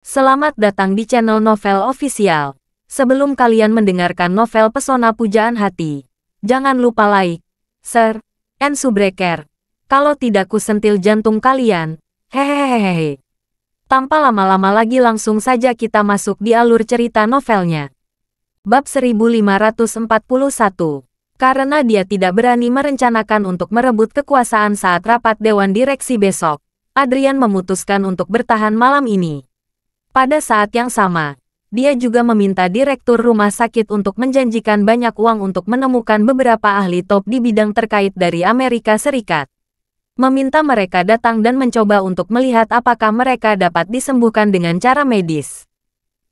Selamat datang di channel Novel Official. Sebelum kalian mendengarkan novel Pesona Pujaan Hati, jangan lupa like, share, and subscribe. Kalau tidak kusentil jantung kalian, hehehehe. Tanpa lama-lama lagi langsung saja kita masuk di alur cerita novelnya. Bab 1541 Karena dia tidak berani merencanakan untuk merebut kekuasaan saat rapat Dewan Direksi besok, Adrian memutuskan untuk bertahan malam ini. Pada saat yang sama, dia juga meminta direktur rumah sakit untuk menjanjikan banyak uang untuk menemukan beberapa ahli top di bidang terkait dari Amerika Serikat. Meminta mereka datang dan mencoba untuk melihat apakah mereka dapat disembuhkan dengan cara medis.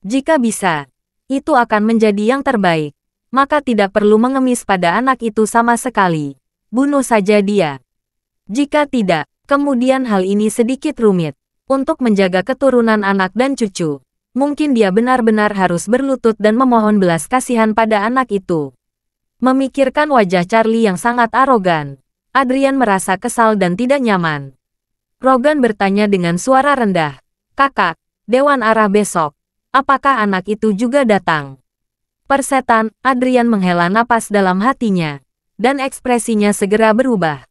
Jika bisa, itu akan menjadi yang terbaik. Maka tidak perlu mengemis pada anak itu sama sekali. Bunuh saja dia. Jika tidak, kemudian hal ini sedikit rumit untuk menjaga keturunan anak dan cucu. Mungkin dia benar-benar harus berlutut dan memohon belas kasihan pada anak itu. Memikirkan wajah Charlie yang sangat arogan, Adrian merasa kesal dan tidak nyaman. Rogan bertanya dengan suara rendah, Kakak, Dewan Arah besok, apakah anak itu juga datang? Persetan, Adrian menghela napas dalam hatinya, dan ekspresinya segera berubah.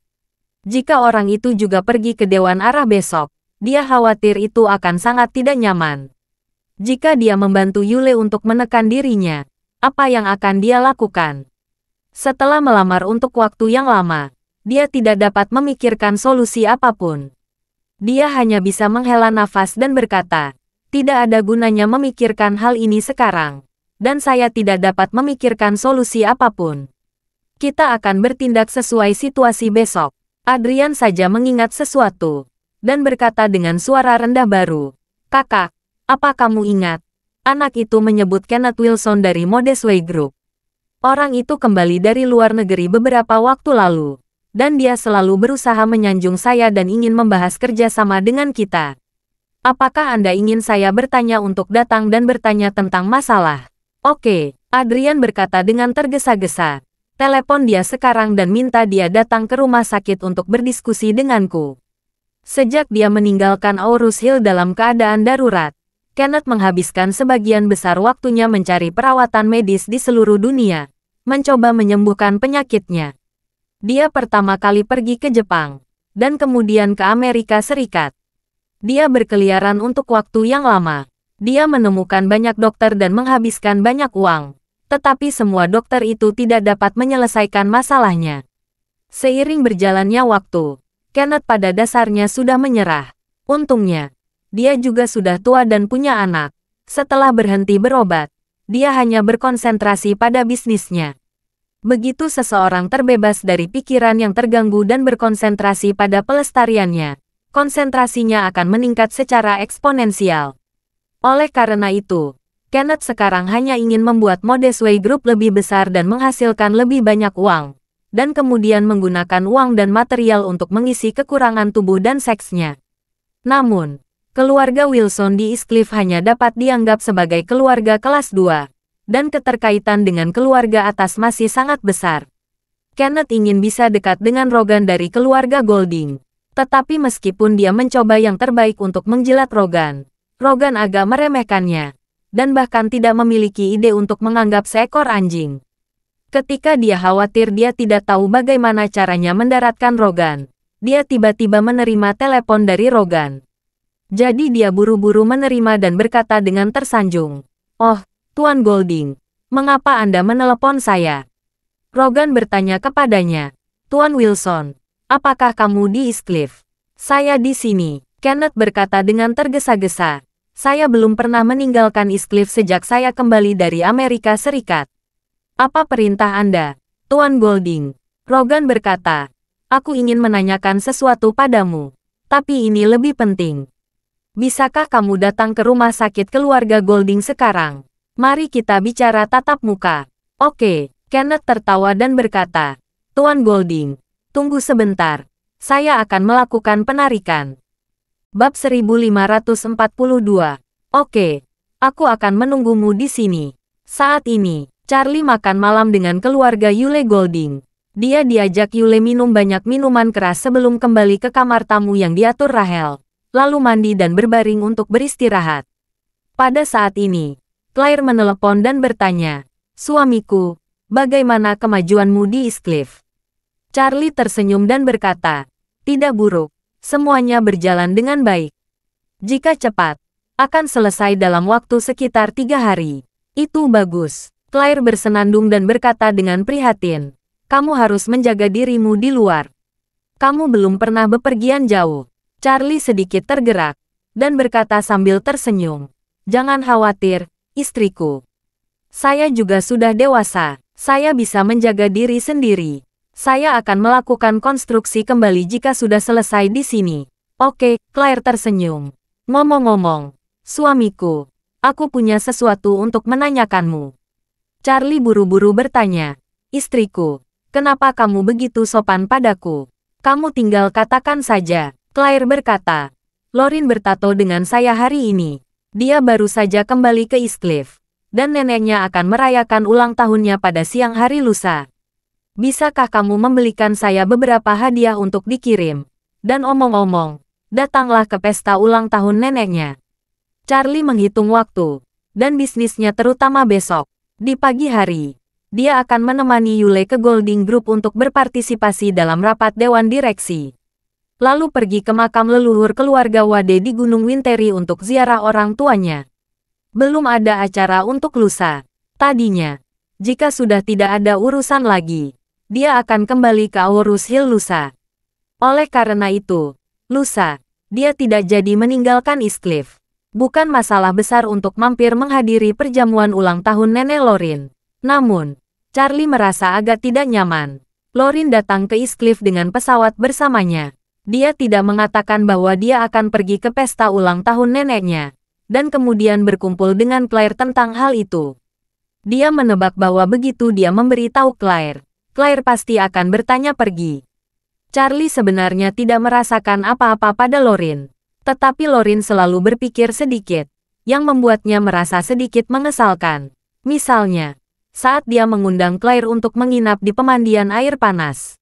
Jika orang itu juga pergi ke Dewan Arah besok, dia khawatir itu akan sangat tidak nyaman. Jika dia membantu Yule untuk menekan dirinya, apa yang akan dia lakukan? Setelah melamar untuk waktu yang lama, dia tidak dapat memikirkan solusi apapun. Dia hanya bisa menghela nafas dan berkata, tidak ada gunanya memikirkan hal ini sekarang, dan saya tidak dapat memikirkan solusi apapun. Kita akan bertindak sesuai situasi besok. Adrian saja mengingat sesuatu dan berkata dengan suara rendah baru, Kakak, apa kamu ingat? Anak itu menyebut Kenneth Wilson dari Way Group. Orang itu kembali dari luar negeri beberapa waktu lalu, dan dia selalu berusaha menyanjung saya dan ingin membahas kerjasama dengan kita. Apakah Anda ingin saya bertanya untuk datang dan bertanya tentang masalah? Oke, Adrian berkata dengan tergesa-gesa. Telepon dia sekarang dan minta dia datang ke rumah sakit untuk berdiskusi denganku. Sejak dia meninggalkan Aurus Hill dalam keadaan darurat, Kenneth menghabiskan sebagian besar waktunya mencari perawatan medis di seluruh dunia, mencoba menyembuhkan penyakitnya. Dia pertama kali pergi ke Jepang, dan kemudian ke Amerika Serikat. Dia berkeliaran untuk waktu yang lama. Dia menemukan banyak dokter dan menghabiskan banyak uang. Tetapi semua dokter itu tidak dapat menyelesaikan masalahnya. Seiring berjalannya waktu, Kenneth pada dasarnya sudah menyerah. Untungnya, dia juga sudah tua dan punya anak. Setelah berhenti berobat, dia hanya berkonsentrasi pada bisnisnya. Begitu seseorang terbebas dari pikiran yang terganggu dan berkonsentrasi pada pelestariannya, konsentrasinya akan meningkat secara eksponensial. Oleh karena itu, Kenneth sekarang hanya ingin membuat Modesway Group lebih besar dan menghasilkan lebih banyak uang dan kemudian menggunakan uang dan material untuk mengisi kekurangan tubuh dan seksnya. Namun, keluarga Wilson di Iscliff hanya dapat dianggap sebagai keluarga kelas 2, dan keterkaitan dengan keluarga atas masih sangat besar. Kenneth ingin bisa dekat dengan Rogan dari keluarga Golding. Tetapi meskipun dia mencoba yang terbaik untuk menjilat Rogan, Rogan agak meremehkannya, dan bahkan tidak memiliki ide untuk menganggap seekor anjing. Ketika dia khawatir dia tidak tahu bagaimana caranya mendaratkan Rogan, dia tiba-tiba menerima telepon dari Rogan. Jadi dia buru-buru menerima dan berkata dengan tersanjung, Oh, Tuan Golding, mengapa Anda menelepon saya? Rogan bertanya kepadanya, Tuan Wilson, apakah kamu di Eastcliff? Saya di sini, Kenneth berkata dengan tergesa-gesa. Saya belum pernah meninggalkan Eastcliff sejak saya kembali dari Amerika Serikat. Apa perintah Anda, Tuan Golding? Rogan berkata, aku ingin menanyakan sesuatu padamu. Tapi ini lebih penting. Bisakah kamu datang ke rumah sakit keluarga Golding sekarang? Mari kita bicara tatap muka. Oke, Kenneth tertawa dan berkata, Tuan Golding, tunggu sebentar. Saya akan melakukan penarikan. Bab 1542. Oke, aku akan menunggumu di sini. Saat ini, Charlie makan malam dengan keluarga Yule Golding. Dia diajak Yule minum banyak minuman keras sebelum kembali ke kamar tamu yang diatur Rahel. Lalu mandi dan berbaring untuk beristirahat. Pada saat ini, Claire menelepon dan bertanya, Suamiku, bagaimana kemajuanmu di Eastcliff? Charlie tersenyum dan berkata, Tidak buruk, semuanya berjalan dengan baik. Jika cepat, akan selesai dalam waktu sekitar tiga hari. Itu bagus. Claire bersenandung dan berkata dengan prihatin, kamu harus menjaga dirimu di luar. Kamu belum pernah bepergian jauh. Charlie sedikit tergerak, dan berkata sambil tersenyum, jangan khawatir, istriku. Saya juga sudah dewasa, saya bisa menjaga diri sendiri. Saya akan melakukan konstruksi kembali jika sudah selesai di sini. Oke, Claire tersenyum. Ngomong-ngomong, suamiku, aku punya sesuatu untuk menanyakanmu. Charlie buru-buru bertanya. Istriku, kenapa kamu begitu sopan padaku? Kamu tinggal katakan saja. Claire berkata. Lorin bertato dengan saya hari ini. Dia baru saja kembali ke East Dan neneknya akan merayakan ulang tahunnya pada siang hari lusa. Bisakah kamu membelikan saya beberapa hadiah untuk dikirim? Dan omong-omong, datanglah ke pesta ulang tahun neneknya. Charlie menghitung waktu. Dan bisnisnya terutama besok. Di pagi hari, dia akan menemani Yule ke Golding Group untuk berpartisipasi dalam rapat Dewan Direksi. Lalu pergi ke makam leluhur keluarga Wade di Gunung Winteri untuk ziarah orang tuanya. Belum ada acara untuk lusa. Tadinya, jika sudah tidak ada urusan lagi, dia akan kembali ke Aurus Hill lusa. Oleh karena itu, lusa, dia tidak jadi meninggalkan Iscliff bukan masalah besar untuk mampir menghadiri perjamuan ulang tahun nenek Lorin. Namun, Charlie merasa agak tidak nyaman. Lorin datang ke East Cliff dengan pesawat bersamanya. Dia tidak mengatakan bahwa dia akan pergi ke pesta ulang tahun neneknya, dan kemudian berkumpul dengan Claire tentang hal itu. Dia menebak bahwa begitu dia memberi tahu Claire, Claire pasti akan bertanya pergi. Charlie sebenarnya tidak merasakan apa-apa pada Lorin, tetapi Lorin selalu berpikir sedikit, yang membuatnya merasa sedikit mengesalkan. Misalnya, saat dia mengundang Claire untuk menginap di pemandian air panas.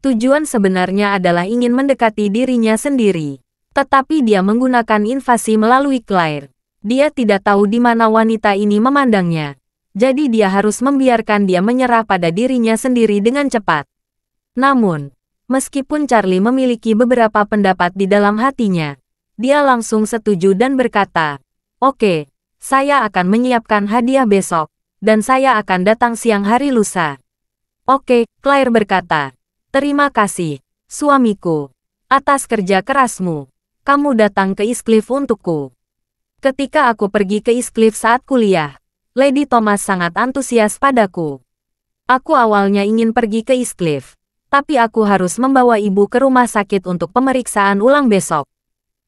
Tujuan sebenarnya adalah ingin mendekati dirinya sendiri. Tetapi dia menggunakan invasi melalui Claire. Dia tidak tahu di mana wanita ini memandangnya. Jadi dia harus membiarkan dia menyerah pada dirinya sendiri dengan cepat. Namun, meskipun Charlie memiliki beberapa pendapat di dalam hatinya, dia langsung setuju dan berkata, Oke, saya akan menyiapkan hadiah besok, dan saya akan datang siang hari lusa. Oke, Claire berkata, Terima kasih, suamiku, atas kerja kerasmu. Kamu datang ke Iscliff untukku. Ketika aku pergi ke Iscliff saat kuliah, Lady Thomas sangat antusias padaku. Aku awalnya ingin pergi ke Iscliff, tapi aku harus membawa ibu ke rumah sakit untuk pemeriksaan ulang besok.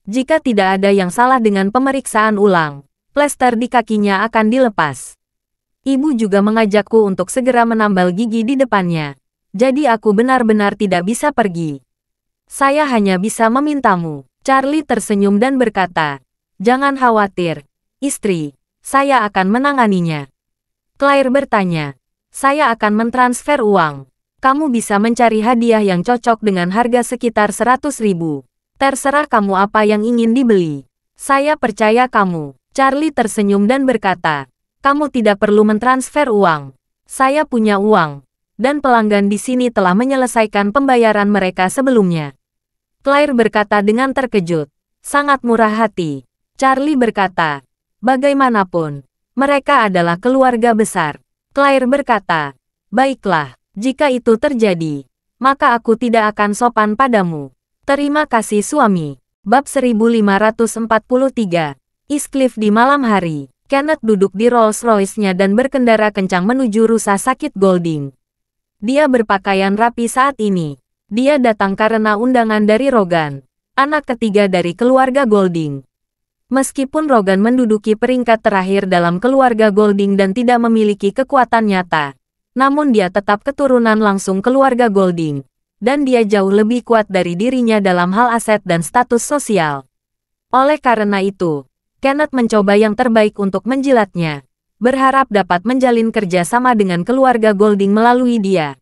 Jika tidak ada yang salah dengan pemeriksaan ulang, plester di kakinya akan dilepas. Ibu juga mengajakku untuk segera menambal gigi di depannya. Jadi aku benar-benar tidak bisa pergi. Saya hanya bisa memintamu. Charlie tersenyum dan berkata, Jangan khawatir, istri, saya akan menanganinya. Claire bertanya, saya akan mentransfer uang. Kamu bisa mencari hadiah yang cocok dengan harga sekitar 100 ribu. Terserah kamu apa yang ingin dibeli. Saya percaya kamu. Charlie tersenyum dan berkata, kamu tidak perlu mentransfer uang. Saya punya uang. Dan pelanggan di sini telah menyelesaikan pembayaran mereka sebelumnya. Claire berkata dengan terkejut. Sangat murah hati. Charlie berkata, bagaimanapun, mereka adalah keluarga besar. Claire berkata, baiklah, jika itu terjadi, maka aku tidak akan sopan padamu. Terima kasih suami. Bab 1543. Iscliff di malam hari. Kenneth duduk di Rolls-Royce-nya dan berkendara kencang menuju rusa sakit Golding. Dia berpakaian rapi saat ini. Dia datang karena undangan dari Rogan, anak ketiga dari keluarga Golding. Meskipun Rogan menduduki peringkat terakhir dalam keluarga Golding dan tidak memiliki kekuatan nyata, namun dia tetap keturunan langsung keluarga Golding dan dia jauh lebih kuat dari dirinya dalam hal aset dan status sosial. Oleh karena itu, Kenneth mencoba yang terbaik untuk menjilatnya, berharap dapat menjalin kerja sama dengan keluarga Golding melalui dia.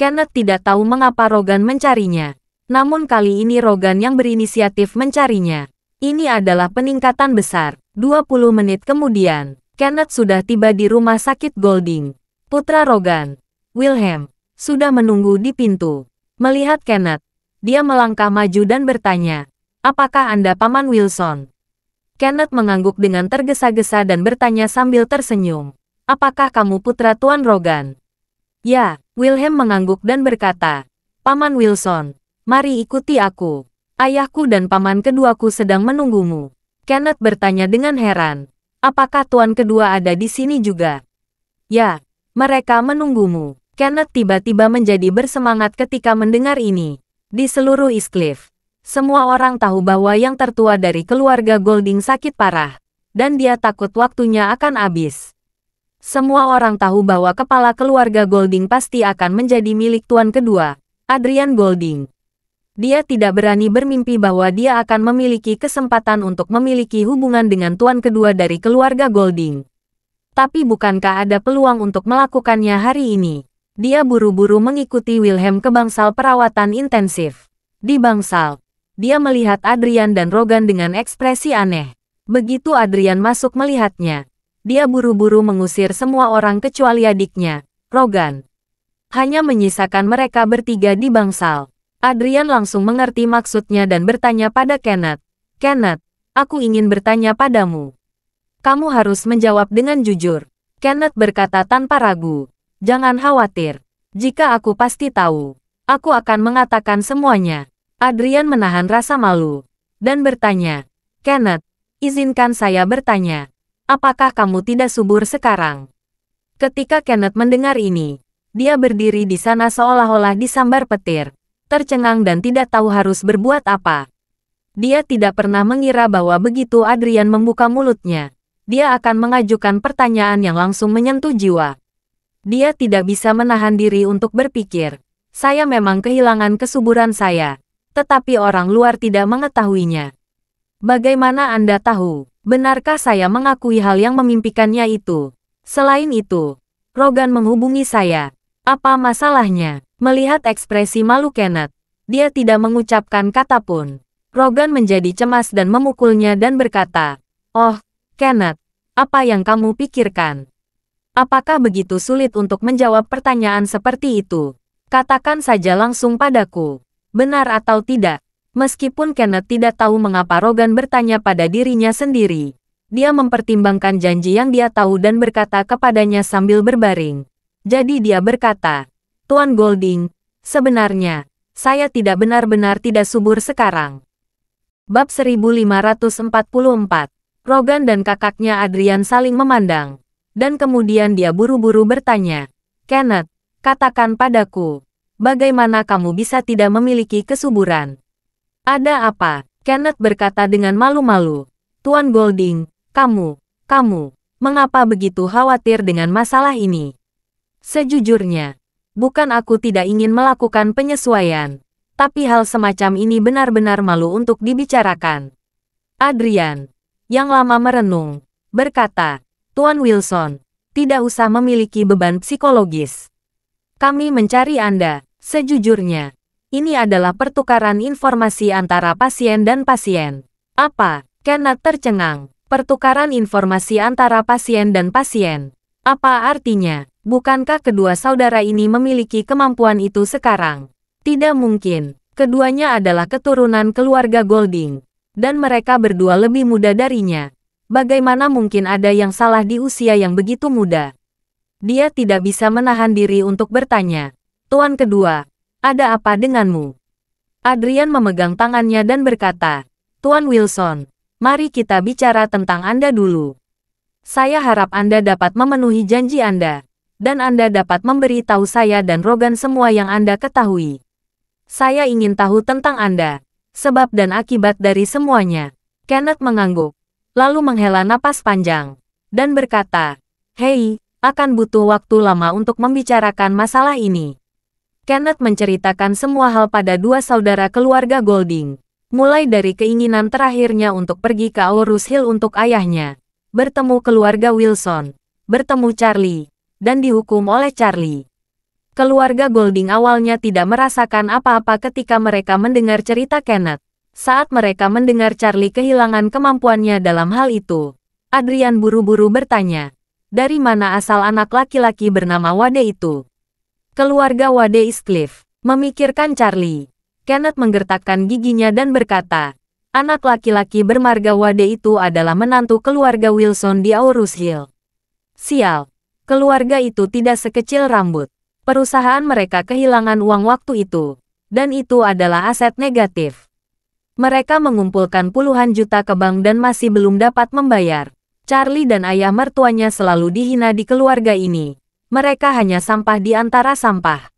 Kenneth tidak tahu mengapa Rogan mencarinya. Namun kali ini Rogan yang berinisiatif mencarinya. Ini adalah peningkatan besar. 20 menit kemudian, Kenneth sudah tiba di rumah sakit Golding. Putra Rogan, Wilhelm, sudah menunggu di pintu. Melihat Kenneth, dia melangkah maju dan bertanya, Apakah Anda Paman Wilson? Kenneth mengangguk dengan tergesa-gesa dan bertanya sambil tersenyum, Apakah kamu putra Tuan Rogan? Ya, Wilhelm mengangguk dan berkata, Paman Wilson, mari ikuti aku. Ayahku dan paman keduaku sedang menunggumu. Kenneth bertanya dengan heran, apakah tuan kedua ada di sini juga? Ya, mereka menunggumu. Kenneth tiba-tiba menjadi bersemangat ketika mendengar ini. Di seluruh Iscliff, semua orang tahu bahwa yang tertua dari keluarga Golding sakit parah, dan dia takut waktunya akan habis. Semua orang tahu bahwa kepala keluarga Golding pasti akan menjadi milik tuan kedua, Adrian Golding. Dia tidak berani bermimpi bahwa dia akan memiliki kesempatan untuk memiliki hubungan dengan tuan kedua dari keluarga Golding. Tapi bukankah ada peluang untuk melakukannya hari ini? Dia buru-buru mengikuti Wilhelm ke bangsal perawatan intensif. Di bangsal, dia melihat Adrian dan Rogan dengan ekspresi aneh. Begitu Adrian masuk melihatnya, dia buru-buru mengusir semua orang kecuali adiknya, Rogan. Hanya menyisakan mereka bertiga di bangsal. Adrian langsung mengerti maksudnya dan bertanya pada Kenneth. Kenneth, aku ingin bertanya padamu. Kamu harus menjawab dengan jujur. Kenneth berkata tanpa ragu. Jangan khawatir. Jika aku pasti tahu, aku akan mengatakan semuanya. Adrian menahan rasa malu dan bertanya, Kenneth, izinkan saya bertanya, apakah kamu tidak subur sekarang? Ketika Kenneth mendengar ini, dia berdiri di sana seolah-olah disambar petir, tercengang dan tidak tahu harus berbuat apa. Dia tidak pernah mengira bahwa begitu Adrian membuka mulutnya, dia akan mengajukan pertanyaan yang langsung menyentuh jiwa. Dia tidak bisa menahan diri untuk berpikir, saya memang kehilangan kesuburan saya, tetapi orang luar tidak mengetahuinya. Bagaimana Anda tahu, benarkah saya mengakui hal yang memimpikannya itu? Selain itu, Rogan menghubungi saya. Apa masalahnya? Melihat ekspresi malu Kenneth, dia tidak mengucapkan kata pun. Rogan menjadi cemas dan memukulnya dan berkata, Oh, Kenneth, apa yang kamu pikirkan? Apakah begitu sulit untuk menjawab pertanyaan seperti itu? Katakan saja langsung padaku. Benar atau tidak? Meskipun Kenneth tidak tahu mengapa Rogan bertanya pada dirinya sendiri. Dia mempertimbangkan janji yang dia tahu dan berkata kepadanya sambil berbaring. Jadi dia berkata, Tuan Golding, sebenarnya, saya tidak benar-benar tidak subur sekarang. Bab 1544, Rogan dan kakaknya Adrian saling memandang dan kemudian dia buru-buru bertanya, Kenneth, katakan padaku, bagaimana kamu bisa tidak memiliki kesuburan? Ada apa? Kenneth berkata dengan malu-malu, Tuan Golding, kamu, kamu, mengapa begitu khawatir dengan masalah ini? Sejujurnya, bukan aku tidak ingin melakukan penyesuaian, tapi hal semacam ini benar-benar malu untuk dibicarakan. Adrian, yang lama merenung, berkata, Tuan Wilson, tidak usah memiliki beban psikologis. Kami mencari Anda, sejujurnya. Ini adalah pertukaran informasi antara pasien dan pasien. Apa? Kenneth tercengang. Pertukaran informasi antara pasien dan pasien. Apa artinya? Bukankah kedua saudara ini memiliki kemampuan itu sekarang? Tidak mungkin. Keduanya adalah keturunan keluarga Golding. Dan mereka berdua lebih muda darinya. Bagaimana mungkin ada yang salah di usia yang begitu muda? Dia tidak bisa menahan diri untuk bertanya. Tuan kedua, ada apa denganmu? Adrian memegang tangannya dan berkata, Tuan Wilson, mari kita bicara tentang Anda dulu. Saya harap Anda dapat memenuhi janji Anda, dan Anda dapat memberi tahu saya dan Rogan semua yang Anda ketahui. Saya ingin tahu tentang Anda, sebab dan akibat dari semuanya. Kenneth mengangguk lalu menghela napas panjang, dan berkata, Hei, akan butuh waktu lama untuk membicarakan masalah ini. Kenneth menceritakan semua hal pada dua saudara keluarga Golding, mulai dari keinginan terakhirnya untuk pergi ke Aurus Hill untuk ayahnya, bertemu keluarga Wilson, bertemu Charlie, dan dihukum oleh Charlie. Keluarga Golding awalnya tidak merasakan apa-apa ketika mereka mendengar cerita Kenneth. Saat mereka mendengar Charlie kehilangan kemampuannya dalam hal itu, Adrian buru-buru bertanya, dari mana asal anak laki-laki bernama Wade itu? Keluarga Wade Iscliff, memikirkan Charlie. Kenneth menggertakkan giginya dan berkata, anak laki-laki bermarga Wade itu adalah menantu keluarga Wilson di Aurus Hill. Sial, keluarga itu tidak sekecil rambut. Perusahaan mereka kehilangan uang waktu itu, dan itu adalah aset negatif. Mereka mengumpulkan puluhan juta ke bank dan masih belum dapat membayar. Charlie dan ayah mertuanya selalu dihina di keluarga ini. Mereka hanya sampah di antara sampah.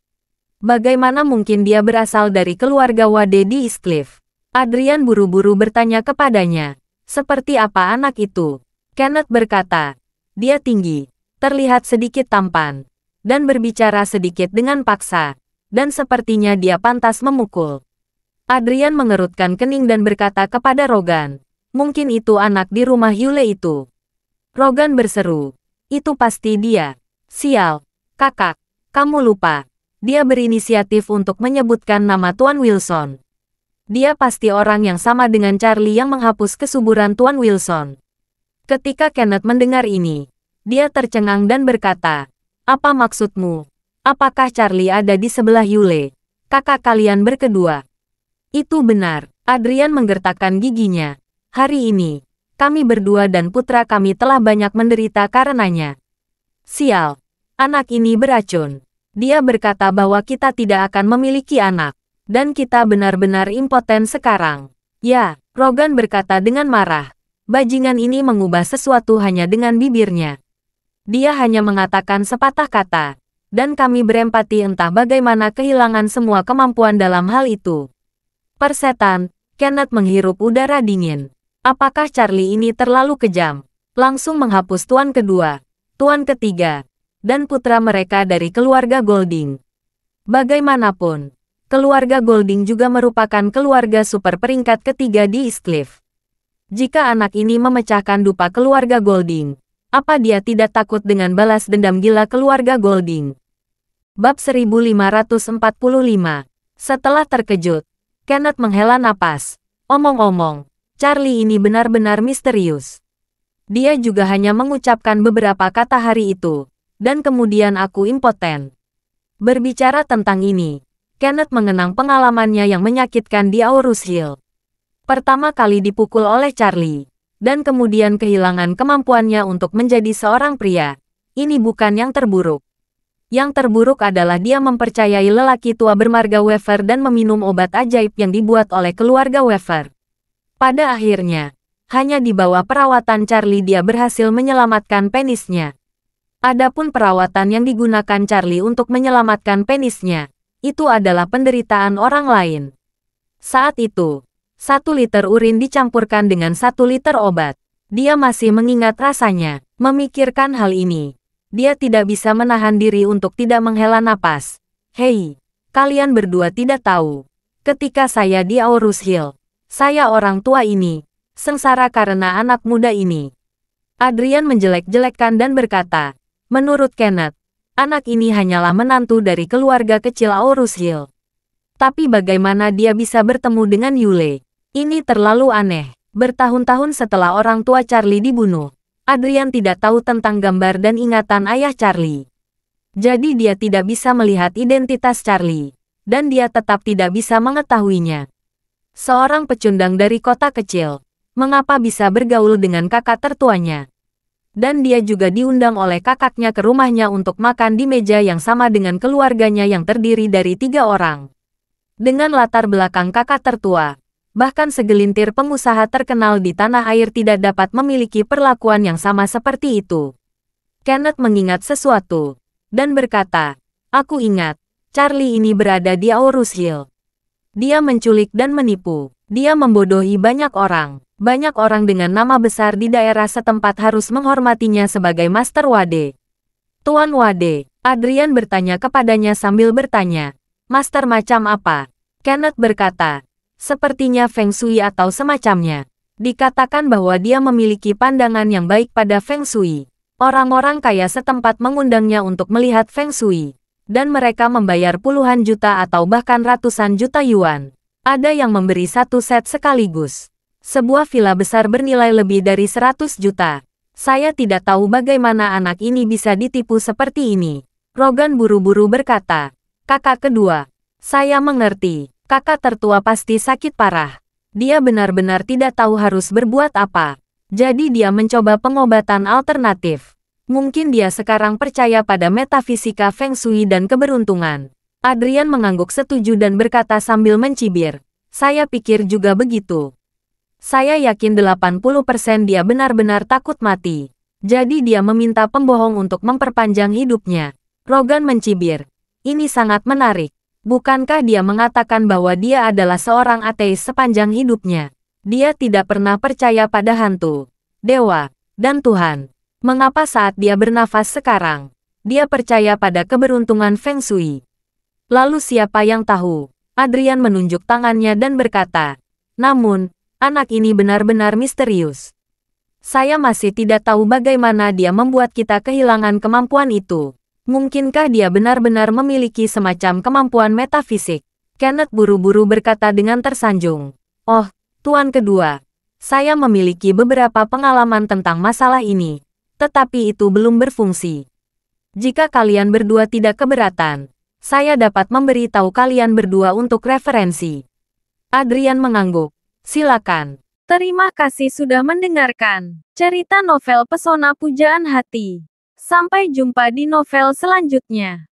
Bagaimana mungkin dia berasal dari keluarga Wade di East Cliff? Adrian buru-buru bertanya kepadanya. Seperti apa anak itu? Kenneth berkata. Dia tinggi, terlihat sedikit tampan, dan berbicara sedikit dengan paksa. Dan sepertinya dia pantas memukul. Adrian mengerutkan kening dan berkata kepada Rogan, mungkin itu anak di rumah Yule itu. Rogan berseru, itu pasti dia. Sial, kakak, kamu lupa. Dia berinisiatif untuk menyebutkan nama Tuan Wilson. Dia pasti orang yang sama dengan Charlie yang menghapus kesuburan Tuan Wilson. Ketika Kenneth mendengar ini, dia tercengang dan berkata, apa maksudmu? Apakah Charlie ada di sebelah Yule? Kakak kalian berkedua. Itu benar, Adrian menggertakkan giginya. Hari ini, kami berdua dan putra kami telah banyak menderita karenanya. Sial, anak ini beracun. Dia berkata bahwa kita tidak akan memiliki anak. Dan kita benar-benar impoten sekarang. Ya, Rogan berkata dengan marah. Bajingan ini mengubah sesuatu hanya dengan bibirnya. Dia hanya mengatakan sepatah kata. Dan kami berempati entah bagaimana kehilangan semua kemampuan dalam hal itu. Persetan, Kenneth menghirup udara dingin. Apakah Charlie ini terlalu kejam? Langsung menghapus tuan kedua, tuan ketiga, dan putra mereka dari keluarga Golding. Bagaimanapun, keluarga Golding juga merupakan keluarga super peringkat ketiga di Eastcliff. Jika anak ini memecahkan dupa keluarga Golding, apa dia tidak takut dengan balas dendam gila keluarga Golding? Bab 1545 Setelah terkejut, Kenneth menghela napas. Omong-omong, Charlie ini benar-benar misterius. Dia juga hanya mengucapkan beberapa kata hari itu, dan kemudian aku impoten. Berbicara tentang ini, Kenneth mengenang pengalamannya yang menyakitkan di Aurus Hill. Pertama kali dipukul oleh Charlie, dan kemudian kehilangan kemampuannya untuk menjadi seorang pria. Ini bukan yang terburuk. Yang terburuk adalah dia mempercayai lelaki tua bermarga Weaver dan meminum obat ajaib yang dibuat oleh keluarga Weaver. Pada akhirnya, hanya di bawah perawatan Charlie dia berhasil menyelamatkan penisnya. Adapun perawatan yang digunakan Charlie untuk menyelamatkan penisnya, itu adalah penderitaan orang lain. Saat itu, satu liter urin dicampurkan dengan satu liter obat. Dia masih mengingat rasanya, memikirkan hal ini. Dia tidak bisa menahan diri untuk tidak menghela napas. Hei, kalian berdua tidak tahu. Ketika saya di Aurus Hill, saya orang tua ini, sengsara karena anak muda ini. Adrian menjelek-jelekkan dan berkata, menurut Kenneth, anak ini hanyalah menantu dari keluarga kecil Aurus Hill. Tapi bagaimana dia bisa bertemu dengan Yule? Ini terlalu aneh. Bertahun-tahun setelah orang tua Charlie dibunuh, Adrian tidak tahu tentang gambar dan ingatan ayah Charlie. Jadi dia tidak bisa melihat identitas Charlie. Dan dia tetap tidak bisa mengetahuinya. Seorang pecundang dari kota kecil. Mengapa bisa bergaul dengan kakak tertuanya? Dan dia juga diundang oleh kakaknya ke rumahnya untuk makan di meja yang sama dengan keluarganya yang terdiri dari tiga orang. Dengan latar belakang kakak tertua, bahkan segelintir pengusaha terkenal di tanah air tidak dapat memiliki perlakuan yang sama seperti itu. Kenneth mengingat sesuatu, dan berkata, Aku ingat, Charlie ini berada di Aurus Hill. Dia menculik dan menipu. Dia membodohi banyak orang. Banyak orang dengan nama besar di daerah setempat harus menghormatinya sebagai Master Wade. Tuan Wade, Adrian bertanya kepadanya sambil bertanya, Master macam apa? Kenneth berkata, sepertinya Feng Shui atau semacamnya. Dikatakan bahwa dia memiliki pandangan yang baik pada Feng Shui. Orang-orang kaya setempat mengundangnya untuk melihat Feng Shui. Dan mereka membayar puluhan juta atau bahkan ratusan juta yuan. Ada yang memberi satu set sekaligus. Sebuah villa besar bernilai lebih dari 100 juta. Saya tidak tahu bagaimana anak ini bisa ditipu seperti ini. Rogan buru-buru berkata. Kakak kedua, saya mengerti. Kakak tertua pasti sakit parah. Dia benar-benar tidak tahu harus berbuat apa. Jadi dia mencoba pengobatan alternatif. Mungkin dia sekarang percaya pada metafisika Feng Shui dan keberuntungan. Adrian mengangguk setuju dan berkata sambil mencibir. Saya pikir juga begitu. Saya yakin 80% dia benar-benar takut mati. Jadi dia meminta pembohong untuk memperpanjang hidupnya. Rogan mencibir. Ini sangat menarik. Bukankah dia mengatakan bahwa dia adalah seorang ateis sepanjang hidupnya? Dia tidak pernah percaya pada hantu, dewa, dan Tuhan. Mengapa saat dia bernafas sekarang, dia percaya pada keberuntungan Feng Shui? Lalu siapa yang tahu? Adrian menunjuk tangannya dan berkata, Namun, anak ini benar-benar misterius. Saya masih tidak tahu bagaimana dia membuat kita kehilangan kemampuan itu. Mungkinkah dia benar-benar memiliki semacam kemampuan metafisik? Kenneth buru-buru berkata dengan tersanjung. Oh, Tuan Kedua, saya memiliki beberapa pengalaman tentang masalah ini. Tetapi itu belum berfungsi. Jika kalian berdua tidak keberatan, saya dapat memberi tahu kalian berdua untuk referensi. Adrian mengangguk. Silakan. Terima kasih sudah mendengarkan cerita novel Pesona Pujaan Hati. Sampai jumpa di novel selanjutnya.